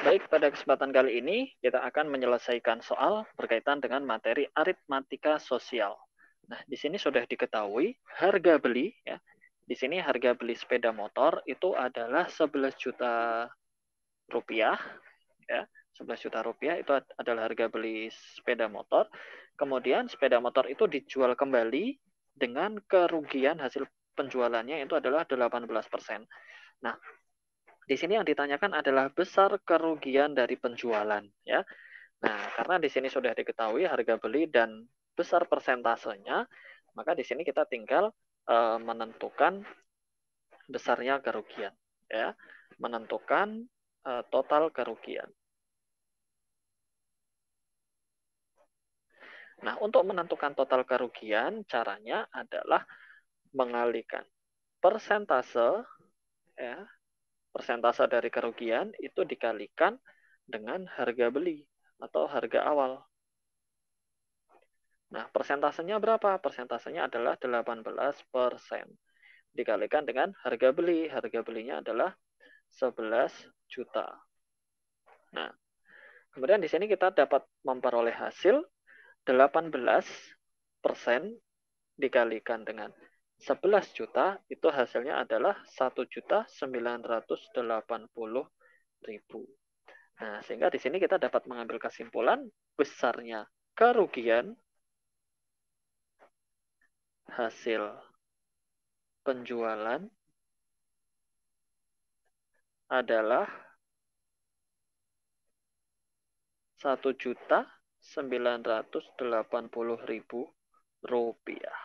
Baik, pada kesempatan kali ini kita akan menyelesaikan soal berkaitan dengan materi aritmatika sosial. Nah, di sini sudah diketahui harga beli ya. Di sini harga beli sepeda motor itu adalah 11 juta rupiah ya. 11 juta rupiah itu adalah harga beli sepeda motor. Kemudian sepeda motor itu dijual kembali dengan kerugian hasil penjualannya itu adalah 18%. Nah, di sini yang ditanyakan adalah besar kerugian dari penjualan, ya. Nah, karena di sini sudah diketahui harga beli dan besar persentasenya, maka di sini kita tinggal e, menentukan besarnya kerugian, ya. Menentukan e, total kerugian. Nah, untuk menentukan total kerugian, caranya adalah mengalihkan persentase ya, persentase dari kerugian itu dikalikan dengan harga beli atau harga awal. Nah, persentasenya berapa? Persentasenya adalah 18%. Dikalikan dengan harga beli. Harga belinya adalah 11 juta. Nah, kemudian di sini kita dapat memperoleh hasil 18% dikalikan dengan 11 juta itu hasilnya adalah 1 juta 980 ribu. Nah, sehingga di sini kita dapat mengambil kesimpulan besarnya kerugian hasil penjualan adalah 1 juta 980 ribu rupiah.